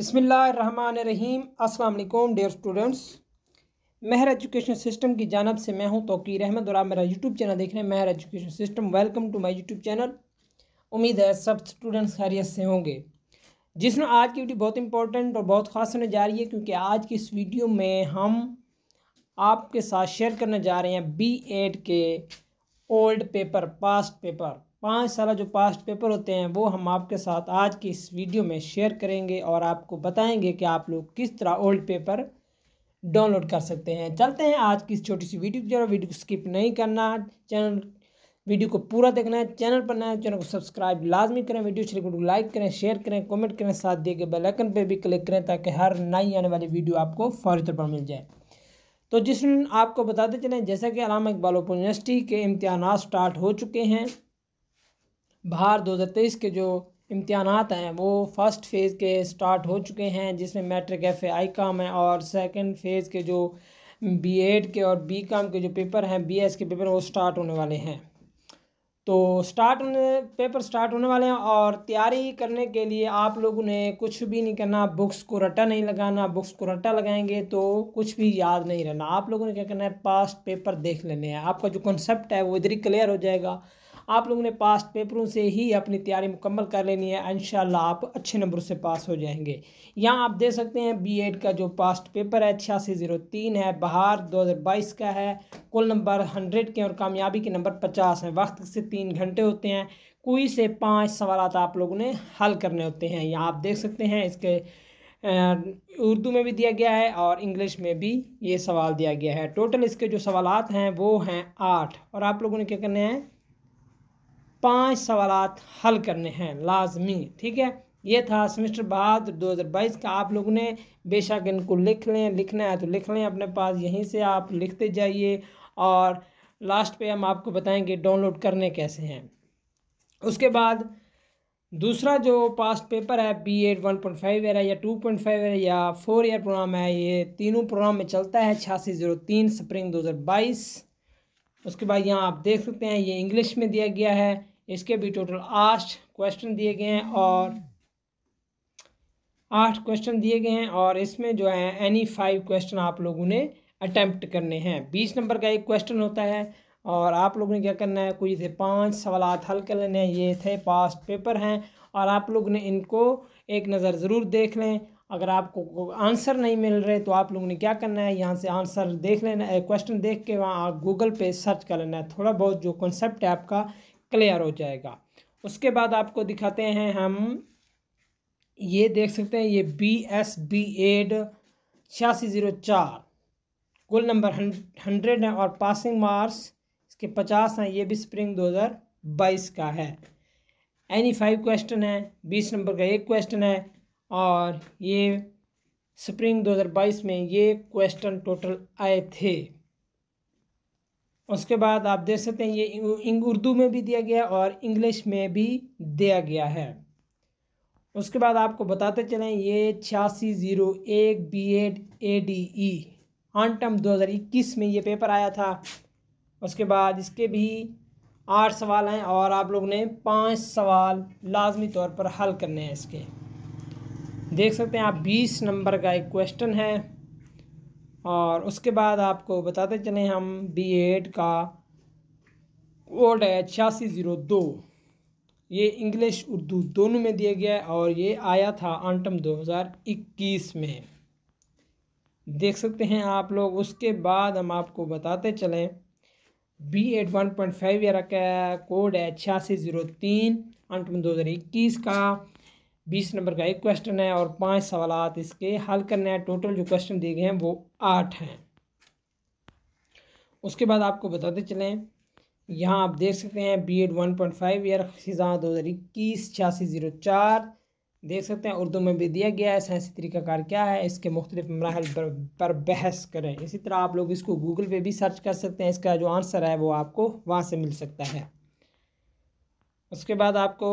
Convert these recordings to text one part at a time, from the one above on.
बिसमीम अल्लाम dear students Mehar education system की जानब से मैं हूं तोकीर अहमद और आप मेरा यूट्यूब चैनल देख रहे हैं Mehar education system welcome to my YouTube channel उम्मीद है सब स्टूडेंट्स खैरियत से होंगे जिसमें आज की वीडियो बहुत इंपॉर्टेंट और बहुत ख़ास होने जा रही है क्योंकि आज की इस वीडियो में हम आपके साथ शेयर करने जा रहे हैं बी एड के ओल्ड पेपर पास्ट पेपर पाँच सारा जो पास्ट पेपर होते हैं वो हम आपके साथ आज की इस वीडियो में शेयर करेंगे और आपको बताएंगे कि आप लोग किस तरह ओल्ड पेपर डाउनलोड कर सकते हैं चलते हैं आज की इस छोटी सी वीडियो की जरूरत वीडियो को स्किप नहीं करना चैनल वीडियो को पूरा देखना है चैनल पर नया चैनल को सब्सक्राइब लाजमी करें वीडियो अच्छी को तो लाइक करें शेयर करें कमेंट करें साथ दिए गए बेलाइकन पर भी क्लिक करें ताकि हर नई आने वाली वीडियो आपको फौरी तौर पर मिल जाए तो जिस आपको बताते चलें जैसा कि अलामा इकबाल ओपन यूनिवर्सिटी के इम्तहान स्टार्ट हो चुके हैं बाहर 2023 के जो इम्तहानात हैं वो फर्स्ट फ़ेज़ के स्टार्ट हो चुके हैं जिसमें मैट्रिक एफ आई काम है और सेकंड फ़ेज़ के जो बी एड के और बी काम के जो पेपर हैं बी एस के पेपर वो स्टार्ट होने वाले हैं तो स्टार्ट होने पेपर स्टार्ट होने वाले हैं और तैयारी करने के लिए आप लोगों ने कुछ भी नहीं करना बुक्स को रट्टा नहीं लगाना बुक्स को रट्टा लगाएंगे तो कुछ भी याद नहीं रहना आप लोगों ने क्या करना है पास्ट पेपर देख लेने हैं आपका जो कॉन्सेप्ट है वो इधर ही क्लियर हो जाएगा आप लोगों ने पास्ट पेपरों से ही अपनी तैयारी मुकम्मल कर लेनी है इन आप अच्छे नंबर से पास हो जाएंगे यहाँ आप देख सकते हैं बी एड का जो पास्ट पेपर है छियासी जीरो तीन है बहार दो हज़ार बाईस का है कुल नंबर हंड्रेड के और कामयाबी के नंबर पचास हैं वक्त से तीन घंटे होते हैं कोई से पाँच सवाल आप लोगों ने हल करने होते हैं यहाँ आप देख सकते हैं इसके उर्दू में भी दिया गया है और इंग्लिश में भी ये सवाल दिया गया है टोटल इसके जो सवालत हैं वो हैं आठ और आप लोगों ने क्या करने हैं पाँच सवाल हल करने हैं लाजमी ठीक है ये था सेमेस्टर बाद दो हज़ार बाईस का आप लोगों ने बेशक इनको लिख लें लिखना है तो लिख लें अपने पास यहीं से आप लिखते जाइए और लास्ट पे हम आपको बताएंगे डाउनलोड करने कैसे हैं उसके बाद दूसरा जो पास्ट पेपर है B Ed one point five year है या टू पॉइंट फाइव एयर या फोर ईयर प्रोग्राम है ये तीनों प्रोग्राम में चलता है छियासी जीरो तीन स्प्रिंग दो हज़ार बाईस उसके बाद यहाँ आप देख सकते हैं ये इंग्लिश में दिया गया है इसके भी टोटल आठ क्वेश्चन दिए गए हैं और आठ क्वेश्चन दिए गए हैं और इसमें जो है एनी फाइव क्वेश्चन आप लोगों ने अटैम्प्ट करने हैं बीस नंबर का एक क्वेश्चन होता है और आप लोगों ने क्या करना है कुछ थे पांच सवाल हल कर लेने हैं ये थे पास्ट पेपर हैं और आप लोग ने इनको एक नज़र ज़रूर देख लें अगर आपको आंसर नहीं मिल रहे तो आप लोगों ने क्या करना है यहाँ से आंसर देख लेना है क्वेश्चन देख के वहाँ आप गूगल पे सर्च कर लेना है थोड़ा बहुत जो कॉन्सेप्ट है आपका क्लियर हो जाएगा उसके बाद आपको दिखाते हैं हम ये देख सकते हैं ये बी एस बी एड छियासी ज़ीरो चार कुल नंबर हंड्रेड है और पासिंग मार्क्स इसके पचास हैं ये भी स्प्रिंग दो हज़ार बाईस का है एनी फाइव क्वेश्चन है बीस नंबर का एक क्वेश्चन है और ये स्प्रिंग दो हज़ार बाईस में ये क्वेश्चन टोटल आए थे उसके बाद आप देख सकते हैं ये उर्दू में भी दिया गया और इंग्लिश में भी दिया गया है उसके बाद आपको बताते चलें ये छियासी ज़ीरो एक B Ed A D E autumn दो हज़ार इक्कीस में ये पेपर आया था उसके बाद इसके भी आठ सवाल हैं और आप लोग ने पाँच सवाल लाजमी तौर पर हल करने हैं इसके देख सकते हैं आप बीस नंबर का एक क्वेश्चन है और उसके बाद आपको बताते चले हम बी एड का कोड है छियासी ज़ीरो दो ये इंग्लिश उर्दू दोनों में दिया गया है और ये आया था आंटम 2021 में देख सकते हैं आप लोग उसके बाद हम आपको बताते चलें B Ed one point five का कोड है छियासी ज़ीरो तीन आंटम इक्कीस का बीस नंबर का एक क्वेश्चन है और पांच सवाल इसके हल करने हैं टोटल जो क्वेश्चन दिए गए हैं वो आठ हैं उसके बाद आपको बताते चलें यहाँ आप देख सकते हैं B Ed one point five year खिजा दो हज़ार इक्कीस छियासी ज़ीरो चार देख सकते हैं उर्दू में भी दिया गया है साइंसी तरीकाकार क्या है इसके मुख्तलिफ मराहल पर, पर बहस करें इसी तरह आप लोग इसको गूगल पे भी सर्च कर सकते हैं इसका जो आंसर है वो आपको वहाँ से मिल सकता है उसके बाद आपको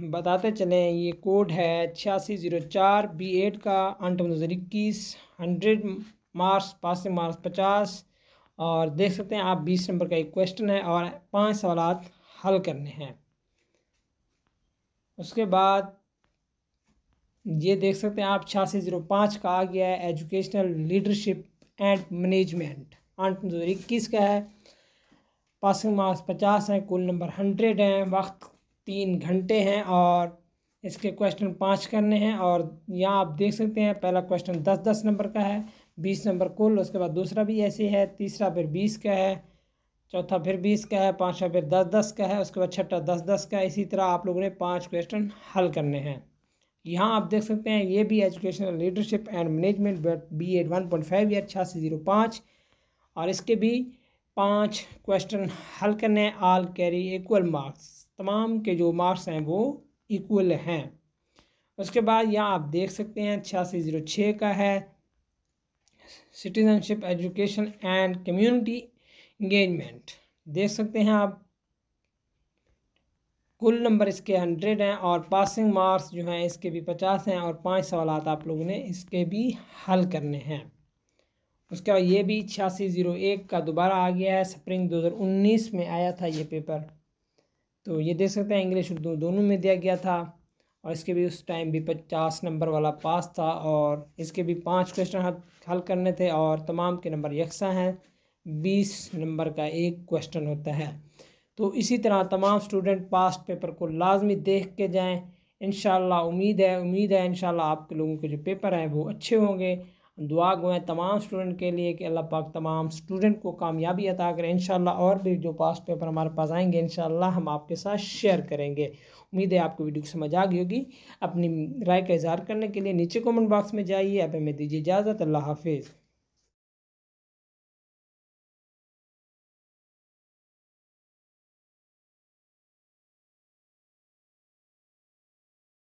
बताते चले ये कोड है छियासी ज़ीरो चार बी एड का अंट दो हज़ार इक्कीस हंड्रेड मार्क्स पाँच से मार्क्स पचास और देख सकते हैं आप बीस नंबर का एक क्वेश्चन है और पांच सवाल हल करने हैं उसके बाद ये देख सकते हैं आप छियासी ज़ीरो पाँच का आ गया है एजुकेशनल लीडरशिप एंड मैनेजमेंट अंट दो इक्कीस का है पासिंग मार्क्स पचास हैं कुल नंबर हंड्रेड हैं वक्त तीन घंटे हैं और इसके क्वेश्चन पाँच करने हैं और यहाँ आप देख सकते हैं पहला क्वेश्चन दस दस नंबर का है बीस नंबर कुल उसके बाद दूसरा भी ऐसे है तीसरा फिर बीस का है चौथा फिर बीस का है पाँचवा फिर दस दस का है उसके बाद छठा दस दस का है इसी तरह आप लोगों ने पाँच क्वेश्चन हल करने हैं यहाँ आप देख सकते हैं ये भी educational leadership and management but B Ed one point five या छियासी जीरो पाँच और इसके भी पाँच क्वेश्चन हल करने हैं ऑल कैरी इक्वल मार्क्स तमाम के जो मार्क्स हैं वो इक्वल हैं उसके बाद यहाँ आप देख सकते हैं छियासी ज़ीरो छः का है citizenship education and community engagement देख सकते हैं आप कुल नंबर इसके हंड्रेड हैं और पासिंग मार्क्स जो हैं इसके भी पचास हैं और पांच सवाल आप लोगों ने इसके भी हल करने हैं उसके बाद ये भी छियासी ज़ीरो एक का दोबारा आ गया है स्प्रिंग उन्नीस में आया था ये पेपर तो ये देख सकते हैं इंग्लिश उर्दू दोनों में दिया गया था और इसके भी उस टाइम भी पचास नंबर वाला पास था और इसके भी पाँच क्वेश्चन हल करने थे और तमाम के नंबर यकसा हैं बीस नंबर का एक क्वेश्चन होता है तो इसी तरह तमाम स्टूडेंट पास्ट पेपर को लाजमी देख के जाएँ इन उम्मीद है उम्मीद है इन आपके लोगों के जो पेपर हैं वो अच्छे होंगे दुआ गुएँ तमाम स्टूडेंट के लिए कि अल्लाह पाक तमाम स्टूडेंट को कामयाबी अता करें इन और भी जो पास पेपर हमारे पास आएंगे इन हम आपके साथ शेयर करेंगे उम्मीद है आपको वीडियो समझ आ गई होगी अपनी राय का इजहार करने के लिए नीचे कमेंट बॉक्स में जाइए आप हमें दीजिए इजाज़त अल्लाह हाफिज़